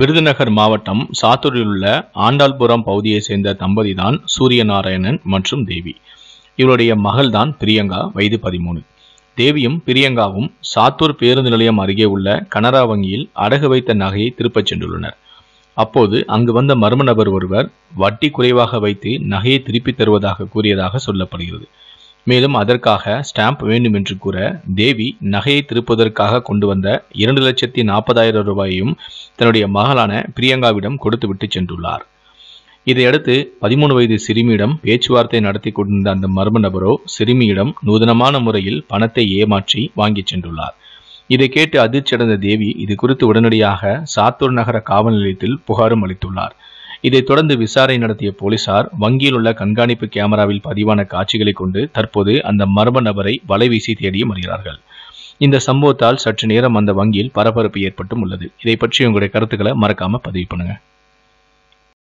விருதுநகர் மாவட்டம் சாத்தூரில் உள்ள ஆண்டாள்புரம் பகுதியைச் சேர்ந்த தம்பதி தான் சூரியநாராயணன் மற்றும் தேவி இவருடைய மகள்தான் பிரியங்கா வயது பதிமூணு தேவியும் பிரியங்காவும் சாத்தூர் பேருந்து நிலையம் அருகே உள்ள கனரா வங்கியில் அடகு வைத்த நகையை திருப்பச் சென்றுள்ளனர் அப்போது அங்கு வந்த மர்ம நபர் ஒருவர் வட்டி குறைவாக வைத்து நகையை திருப்பித் தருவதாக கூறியதாக சொல்லப்படுகிறது மேலும் அதற்காக ஸ்டாம்ப் வேண்டும் என்று கூற தேவி நகையை திருப்பதற்காக கொண்டு வந்த இரண்டு லட்சத்தி நாற்பதாயிரம் ரூபாயையும் தன்னுடைய மகளான பிரியங்காவிடம் கொடுத்துவிட்டு சென்றுள்ளார் இதையடுத்து பதிமூணு வயது சிறுமியிடம் பேச்சுவார்த்தை நடத்தி கொண்டிருந்த அந்த மர்ம நபரோ சிறுமியிடம் நூதனமான முறையில் பணத்தை ஏமாற்றி வாங்கிச் சென்றுள்ளார் இதை கேட்டு அதிர்ச்சியடைந்த தேவி இது குறித்து உடனடியாக சாத்தூர் நகர காவல் நிலையத்தில் புகாரும் அளித்துள்ளார் இதைத் தொடர்ந்து விசாரணை நடத்திய போலீசார் வங்கியில் உள்ள கண்காணிப்பு கேமராவில் பதிவான காட்சிகளை கொண்டு தற்போது அந்த மர்ம நபரை வலைவீசி தேடியும் வருகிறார்கள் இந்த சம்பவத்தால் சற்று நேரம் அந்த வங்கியில் பரபரப்பு ஏற்பட்டும் உள்ளது இதை பற்றி உங்களுடைய கருத்துக்களை மறக்காம பதிவு பண்ணுங்க